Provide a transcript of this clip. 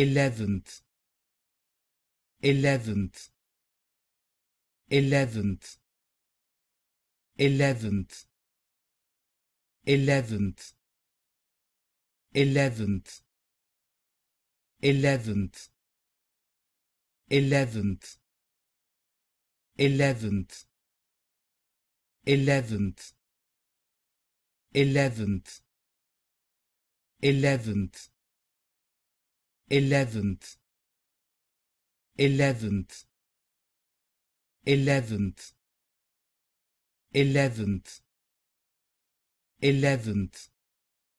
eleventh eleventh eleventh eleventh eleventh eleventh eleventh eleventh eleventh eleventh eleventh eleventh eleventh eleventh eleventh eleventh eleventh